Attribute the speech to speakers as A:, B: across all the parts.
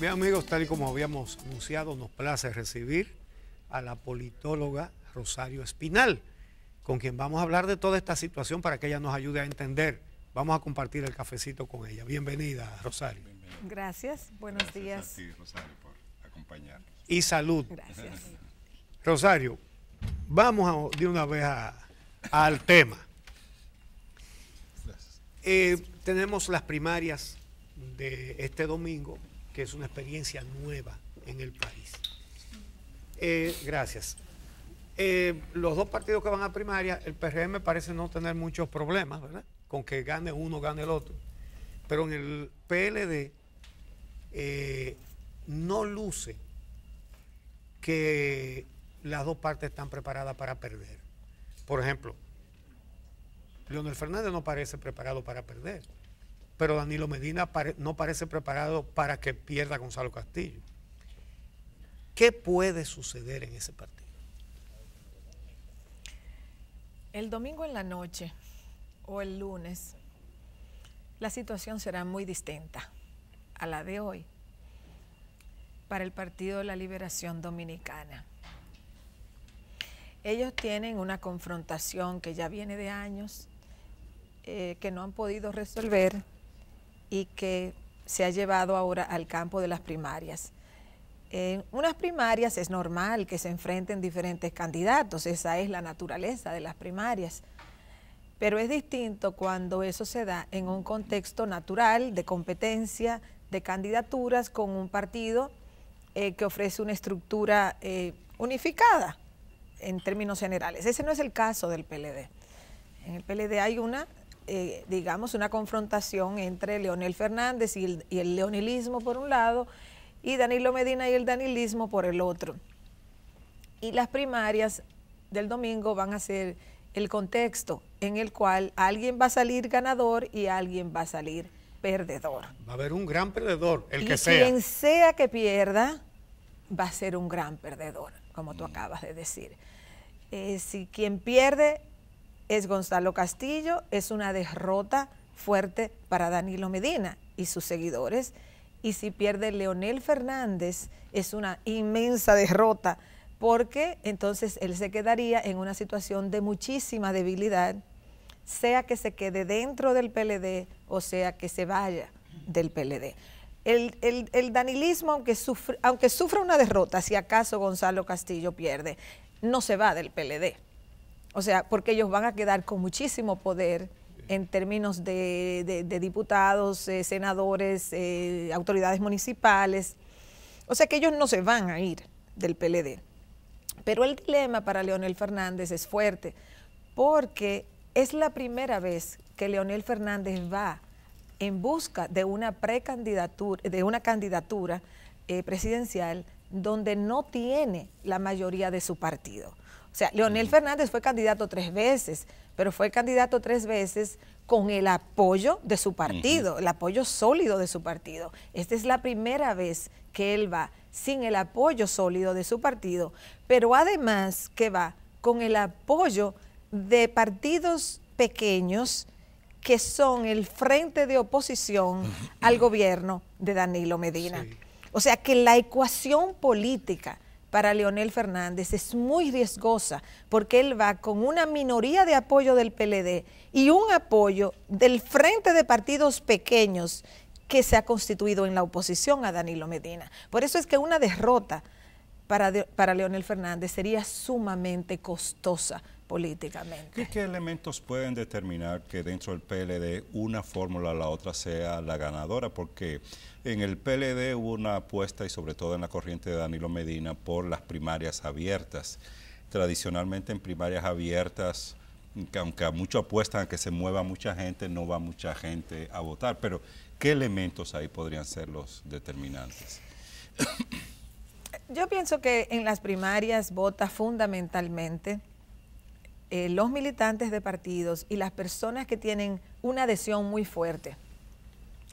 A: Bien amigos, tal y como habíamos anunciado, nos place recibir a la politóloga Rosario Espinal, con quien vamos a hablar de toda esta situación para que ella nos ayude a entender. Vamos a compartir el cafecito con ella. Bienvenida, Rosario.
B: Gracias, buenos días. A Rosario, por acompañarnos.
A: Y salud. Gracias. Rosario, vamos de una vez al tema. Eh, tenemos las primarias de este domingo que es una experiencia nueva en el país. Eh, gracias. Eh, los dos partidos que van a primaria, el PRM parece no tener muchos problemas, ¿verdad? Con que gane uno, gane el otro. Pero en el PLD eh, no luce que las dos partes están preparadas para perder. Por ejemplo, Leonel Fernández no parece preparado para perder pero Danilo Medina no parece preparado para que pierda Gonzalo Castillo. ¿Qué puede suceder en ese partido?
B: El domingo en la noche o el lunes, la situación será muy distinta a la de hoy para el Partido de la Liberación Dominicana. Ellos tienen una confrontación que ya viene de años, eh, que no han podido resolver y que se ha llevado ahora al campo de las primarias. En unas primarias es normal que se enfrenten diferentes candidatos, esa es la naturaleza de las primarias, pero es distinto cuando eso se da en un contexto natural de competencia, de candidaturas con un partido eh, que ofrece una estructura eh, unificada en términos generales. Ese no es el caso del PLD. En el PLD hay una eh, digamos, una confrontación entre Leonel Fernández y el, leonilismo por un lado y Danilo Medina y el danilismo por el otro. Y las primarias del domingo van a ser el contexto en el cual alguien va a salir ganador y alguien va a salir perdedor.
A: Va a haber un gran perdedor, el que sea. Quien
B: sea que pierda, va a ser un gran perdedor, como tú mm. acabas de decir. Eh, si quien pierde es Gonzalo Castillo, es una derrota fuerte para Danilo Medina y sus seguidores. Y si pierde Leonel Fernández, es una inmensa derrota, porque entonces él se quedaría en una situación de muchísima debilidad, sea que se quede dentro del PLD o sea que se vaya del PLD. El, el, danilismo, aunque, aunque sufra una derrota, si acaso Gonzalo Castillo pierde, no se va del PLD o sea, porque ellos van a quedar con muchísimo poder en términos de, diputados, eh, senadores, eh, autoridades municipales. O sea que ellos no se van a ir del PLD. Pero el dilema para Leonel Fernández es fuerte, porque es la primera vez que Leonel Fernández va en busca de una precandidatura, de una candidatura eh, presidencial donde no tiene la mayoría de su partido. O sea, Leonel Fernández fue candidato tres veces, pero fue candidato tres veces con el apoyo de su partido, el apoyo sólido de su partido. Esta es la primera vez que él va sin el apoyo sólido de su partido, pero además que va con el apoyo de partidos pequeños que son el frente de oposición al gobierno de Danilo Medina. O sea que la ecuación política para Leonel Fernández es muy riesgosa porque él va con una minoría de apoyo del PLD y un apoyo del frente de partidos pequeños que se ha constituido en la oposición a Danilo Medina. Por eso es que una derrota para, para Leonel Fernández sería sumamente costosa políticamente.
C: ¿Qué, elementos pueden determinar que dentro del PLD una fórmula o la otra sea la ganadora? Porque en el PLD hubo una apuesta, y sobre todo en la corriente de Danilo Medina, por las primarias abiertas. Tradicionalmente en primarias abiertas, aunque a mucho apuestan a que se mueva mucha gente, no va mucha gente a votar. Pero, ¿qué elementos ahí podrían ser los determinantes?
B: Yo pienso que en las primarias vota fundamentalmente eh, los militantes de partidos y las personas que tienen una adhesión muy fuerte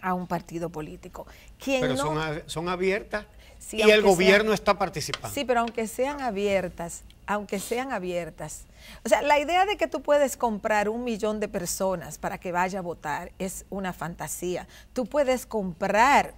B: a un partido político. Quien pero son,
A: abiertas sí, y el gobierno está participando. Sí, pero
B: aunque sean abiertas, aunque sean abiertas. O sea, la idea de que tú puedes comprar un millón de personas para que vaya a votar es una fantasía. Tú puedes comprar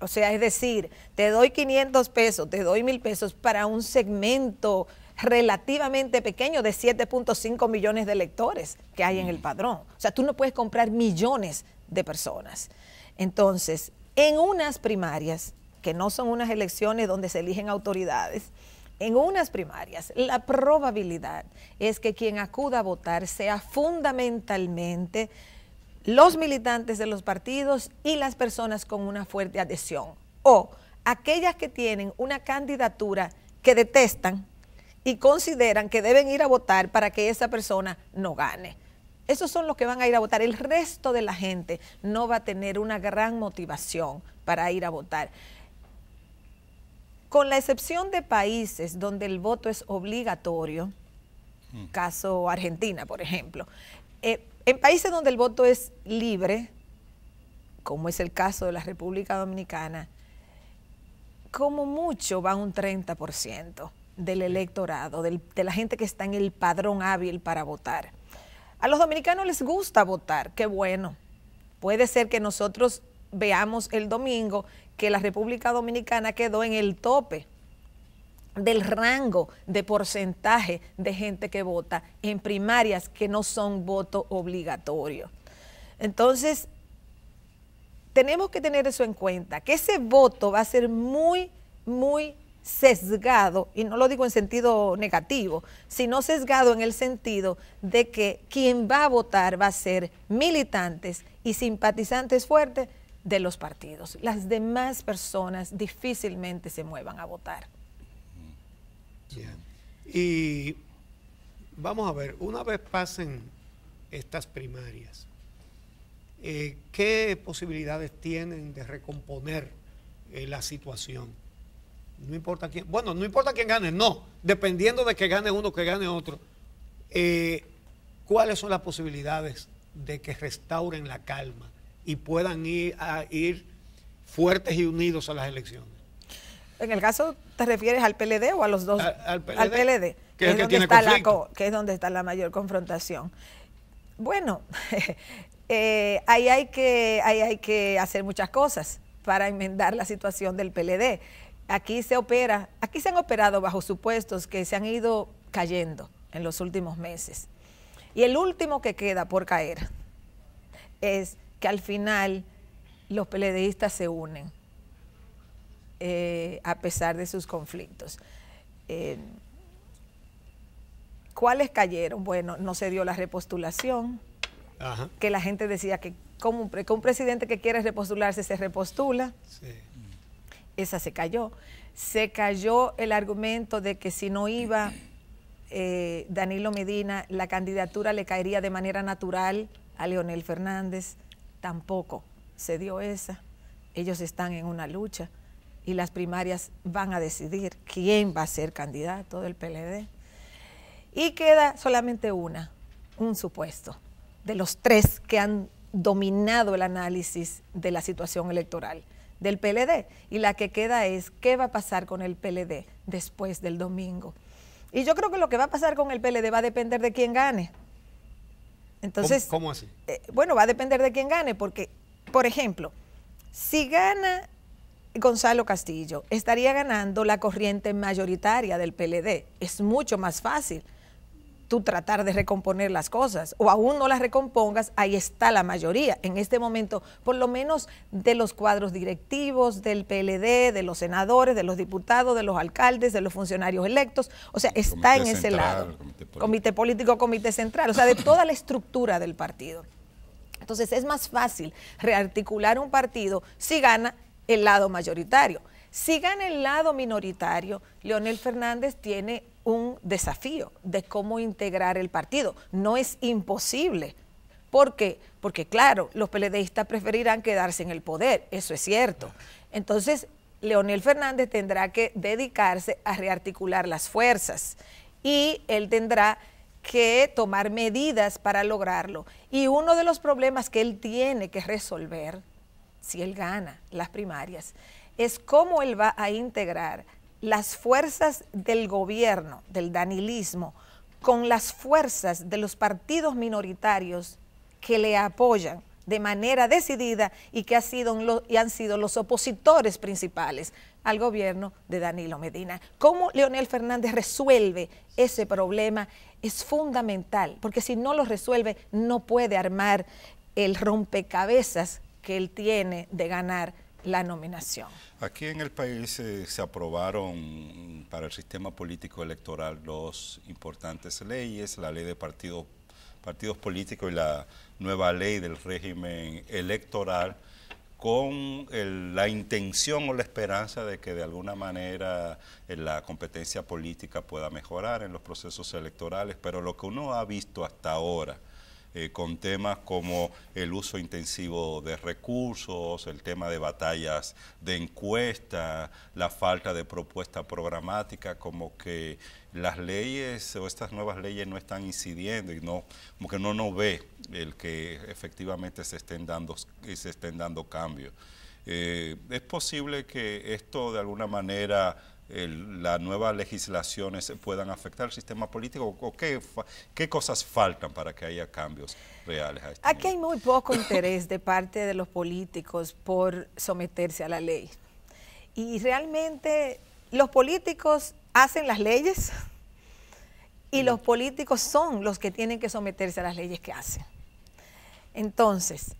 B: o sea, es decir, te doy 500 pesos, te doy mil pesos para un segmento relativamente pequeño de 7.5 millones de electores que hay en el mm. padrón. O sea, tú no puedes comprar millones de personas. Entonces, en unas primarias, que no son unas elecciones donde se eligen autoridades, en unas primarias, la probabilidad es que quien acuda a votar sea fundamentalmente los militantes de los partidos y las personas con una fuerte adhesión o aquellas que tienen una candidatura que detestan y consideran que deben ir a votar para que esa persona no gane. Esos son los que van a ir a votar. El resto de la gente no va a tener una gran motivación para ir a votar. Con la excepción de países donde el voto es obligatorio, mm. caso Argentina, por ejemplo, eh, en países donde el voto es libre, como es el caso de la República Dominicana, como mucho va un 30% del electorado, de la gente que está en el padrón hábil para votar. A los dominicanos les gusta votar, qué bueno. Puede ser que nosotros veamos el domingo que la República Dominicana quedó en el tope del rango de porcentaje de gente que vota en primarias que no son voto obligatorio. Entonces, tenemos que tener eso en cuenta, que ese voto va a ser muy, muy sesgado, y no lo digo en sentido negativo, sino sesgado en el sentido de que quien va a votar va a ser militantes y simpatizantes fuertes de los partidos. Las demás personas difícilmente se muevan a votar.
A: Y vamos a ver, una vez pasen estas primarias, eh, ¿qué posibilidades tienen de recomponer eh, la situación? No importa quién. Bueno, no importa quién gane, no. Dependiendo de que gane uno, que gane otro. Eh, ¿Cuáles son las posibilidades de que restauren la calma y puedan ir, a, ir fuertes y unidos a las elecciones?
B: En el caso, ¿te refieres al PLD o a los dos? al, PLD, al que, es, donde está la, que es donde está la mayor confrontación. Bueno, eh, ahí, hay que, ahí hay que hacer muchas cosas para enmendar la situación del PLD aquí se opera, aquí se han operado bajo supuestos que se han ido cayendo en los últimos meses. Y el último que queda por caer es que al final los peledeístas se unen eh, a pesar de sus conflictos. Eh, ¿Cuáles cayeron? Bueno, no se dio la repostulación, que la gente decía que con un, presidente que quiere repostularse se repostula. Sí esa se cayó. Se cayó el argumento de que si no iba eh, Danilo Medina, la candidatura le caería de manera natural a Leonel Fernández. Tampoco se dio esa. Ellos están en una lucha y las primarias van a decidir quién va a ser candidato del PLD. Y queda solamente una, un supuesto, de los tres que han dominado el análisis de la situación electoral del PLD. Y la que queda es qué va a pasar con el PLD después del domingo. Y yo creo que lo que va a pasar con el PLD va a depender de quién gane. Entonces, ¿Cómo, así? Eh, bueno, va a depender de quién gane, porque, por ejemplo, si gana Gonzalo Castillo, estaría ganando la corriente mayoritaria del PLD. Es mucho más fácil tú tratar de recomponer las cosas o aún no las recompongas, ahí está la mayoría en este momento, por lo menos de los cuadros directivos, del PLD, de los senadores, de los diputados, de los alcaldes, de los funcionarios electos, o sea, está en ese lado. Comité político. comité político, comité central, o sea, de toda la estructura del partido. Entonces es más fácil rearticular un partido si gana el lado mayoritario. Si gana el lado minoritario, Leonel Fernández tiene un desafío de cómo integrar el partido. No es imposible. ¿Por qué? Porque claro, los peledeístas preferirán quedarse en el poder, eso es cierto. Entonces, Leonel Fernández tendrá que dedicarse a rearticular las fuerzas y él tendrá que tomar medidas para lograrlo. Y uno de los problemas que él tiene que resolver, si él gana las primarias, es cómo él va a integrar las fuerzas del gobierno, del danilismo, con las fuerzas de los partidos minoritarios que le apoyan de manera decidida y que sido, y han sido los opositores principales al gobierno de Danilo Medina. ¿Cómo Leonel Fernández resuelve ese problema? Es fundamental, porque si no lo resuelve, no puede armar el rompecabezas que él tiene de ganar la nominación.
C: Aquí en el país eh, se aprobaron para el sistema político electoral dos importantes leyes, la ley de partidos políticos y la nueva ley del régimen electoral con la intención o la esperanza de que de alguna manera eh, la competencia política pueda mejorar en los procesos electorales, pero lo que uno ha visto hasta ahora eh, con temas como el uso intensivo de recursos, el tema de batallas de encuesta, la falta de propuesta programática, como que las leyes o estas nuevas leyes no están incidiendo y no, como que no nos ve el que efectivamente se estén dando, se estén dando cambios. Eh, es posible que esto de alguna manera las nuevas legislaciones puedan afectar el sistema político o qué, qué cosas faltan para que haya cambios reales. Este Aquí
B: hay muy poco interés de parte de los políticos por someterse a la ley. Y realmente los políticos hacen las leyes y los políticos son los que tienen que someterse a las leyes que hacen. Entonces,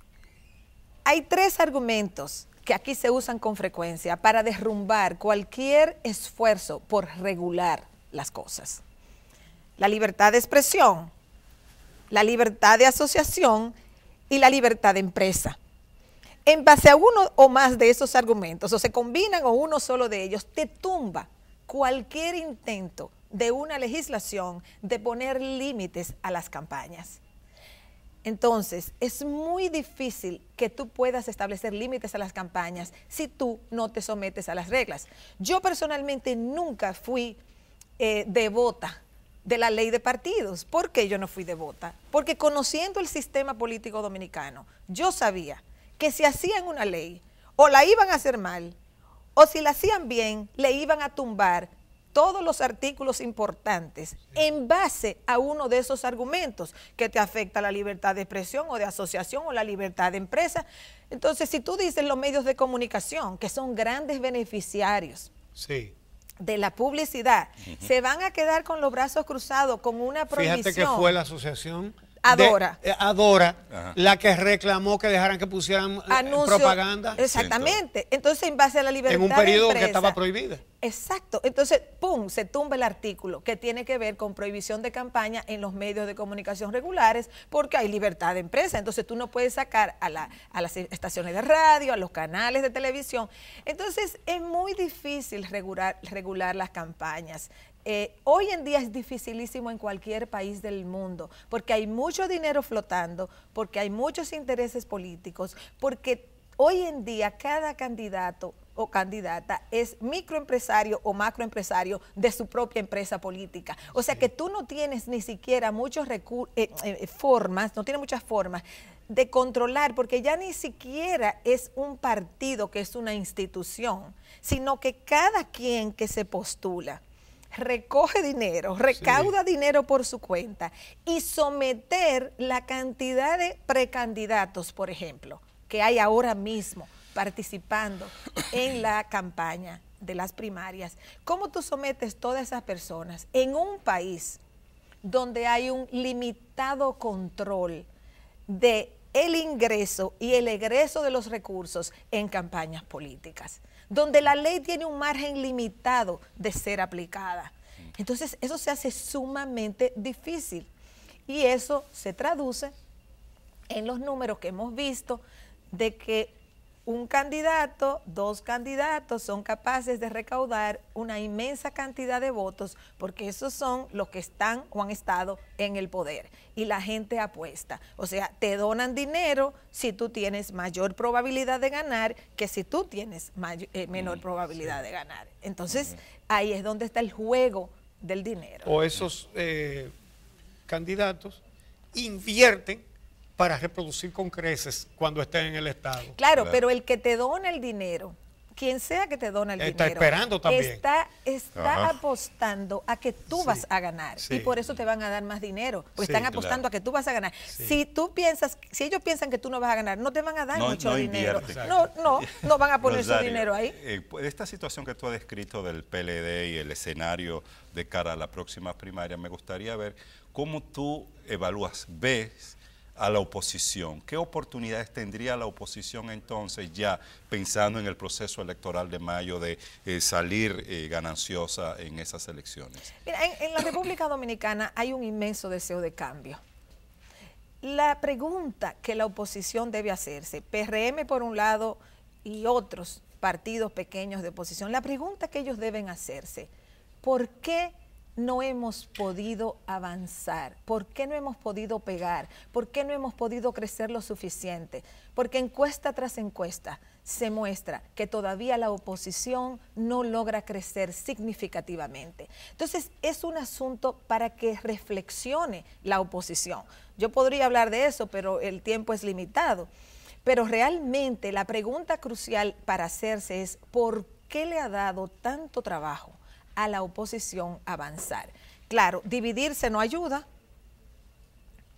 B: hay tres argumentos que aquí se usan con frecuencia para derrumbar cualquier esfuerzo por regular las cosas. La libertad de expresión, la libertad de asociación y la libertad de empresa. En base a uno o más de esos argumentos, o se combinan o uno solo de ellos, te tumba cualquier intento de una legislación de poner límites a las campañas. Entonces, es muy difícil que tú puedas establecer límites a las campañas si tú no te sometes a las reglas. Yo personalmente nunca fui eh, devota de la ley de partidos. ¿Por qué yo no fui devota? Porque conociendo el sistema político dominicano, yo sabía que si hacían una ley, o la iban a hacer mal, o si la hacían bien, le iban a tumbar todos los artículos importantes en base a uno de esos argumentos que te afecta la libertad de expresión o de asociación o la libertad de empresa. Entonces, si tú dices los medios de comunicación, que son grandes beneficiarios de la publicidad, se van a quedar con los brazos cruzados con una prohibición. Fíjate que fue la
A: asociación Adora. Eh, Adora, la que reclamó que dejaran que pusieran eh, propaganda. Exactamente.
B: Entonces, en base a la libertad. En un periodo que estaba prohibida. Exacto. Entonces, ¡pum! Se tumba el artículo que tiene que ver con prohibición de campaña en los medios de comunicación regulares porque hay libertad de empresa. Entonces, tú no puedes sacar a, las estaciones de radio, a los canales de televisión. Entonces, es muy difícil regular, regular las campañas eh, hoy en día es dificilísimo en cualquier país del mundo, porque hay mucho dinero flotando, porque hay muchos intereses políticos, porque hoy en día cada candidato o candidata es microempresario o macroempresario de su propia empresa política. O sea que tú no tienes ni siquiera muchas eh, eh, formas, no tiene muchas formas de controlar, porque ya ni siquiera es un partido que es una institución, sino que cada quien que se postula recoge dinero, recauda dinero por su cuenta y someter la cantidad de precandidatos, por ejemplo, que hay ahora mismo participando en la campaña de las primarias. ¿Cómo tú sometes todas esas personas en un país donde hay un limitado control de el ingreso y el egreso de los recursos en campañas políticas? donde la ley tiene un margen limitado de ser aplicada. Entonces, eso se hace sumamente difícil y eso se traduce en los números que hemos visto de que un candidato, dos candidatos son capaces de recaudar una inmensa cantidad de votos porque esos son los que están o han estado en el poder y la gente apuesta. O sea, te donan dinero si tú tienes mayor probabilidad de ganar que si tú tienes eh, menor mm, probabilidad de ganar. Entonces, ahí es donde está el juego del dinero.
A: O esos eh, candidatos
B: invierten
A: para reproducir con creces cuando estén en el Estado. Claro, pero
B: el que te dona el dinero, quien sea que te dona el está dinero, esperando está, apostando a que tú vas a ganar y por eso te van a dar más dinero, pues están apostando a que tú vas a ganar. Si tú piensas, si ellos piensan que tú no vas a ganar, no te van a dar mucho dinero. No, no, no van a poner su dinero ahí.
C: Eh, esta situación que tú has descrito del PLD y el escenario de cara a la próxima primaria, me gustaría ver cómo tú evalúas, ves a la oposición. ¿Qué oportunidades tendría la oposición entonces ya pensando en el proceso electoral de mayo de eh, salir eh, gananciosa en esas elecciones?
B: en la República Dominicana hay un inmenso deseo de cambio. La pregunta que la oposición debe hacerse, PRM por un lado y otros partidos pequeños de oposición, la pregunta que ellos deben hacerse, ¿por qué? no hemos podido avanzar? ¿Por qué no hemos podido pegar? ¿Por qué no hemos podido crecer lo suficiente? Porque encuesta tras encuesta se muestra que todavía la oposición no logra crecer significativamente. Entonces, es un asunto para que reflexione la oposición. Yo podría hablar de eso, pero el tiempo es limitado. Pero realmente la pregunta crucial para hacerse es, ¿por qué le ha dado tanto trabajo a la oposición avanzar. Claro, dividirse no ayuda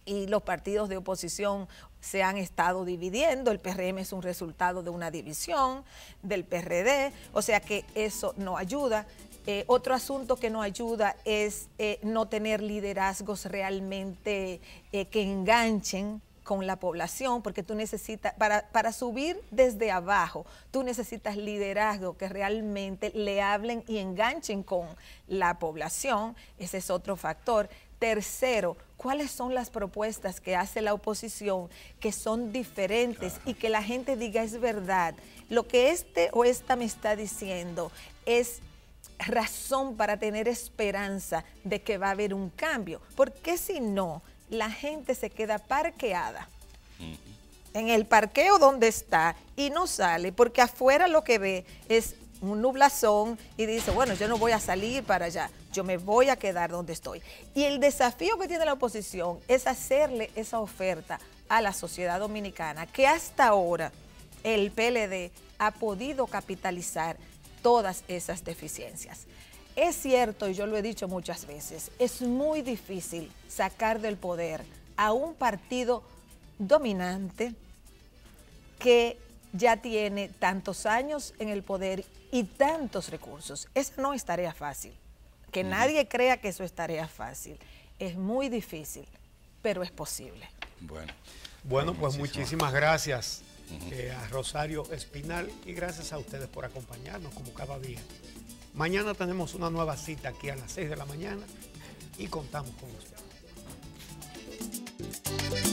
B: y los partidos de oposición se han estado dividiendo, el PRM es un resultado de una división del PRD, o sea que eso no ayuda. Eh, otro asunto que no ayuda es eh, no tener liderazgos realmente eh, que enganchen, con la población, porque tú necesitas, para, subir desde abajo, tú necesitas liderazgo que realmente le hablen y enganchen con la población, ese es otro factor. Tercero, cuáles son las propuestas que hace la oposición que son diferentes y que la gente diga es verdad. Lo que este o esta me está diciendo es razón para tener esperanza de que va a haber un cambio. Porque si no, la gente se queda parqueada en el parqueo donde está y no sale porque afuera lo que ve es un nublazón y dice, bueno, yo no voy a salir para allá, yo me voy a quedar donde estoy. Y el desafío que tiene la oposición es hacerle esa oferta a la sociedad dominicana que hasta ahora el PLD ha podido capitalizar todas esas deficiencias. Es cierto, y yo lo he dicho muchas veces, es muy difícil sacar del poder a un partido dominante que ya tiene tantos años en el poder y tantos recursos. Esa no es tarea fácil. Que nadie crea que eso es tarea fácil. Es muy difícil, pero es posible.
C: Bueno, bueno pues muchísimas gracias eh, a
A: Rosario Espinal y gracias a ustedes por acompañarnos como cada día. Mañana tenemos una nueva cita aquí a las 6 de la mañana y contamos con ustedes.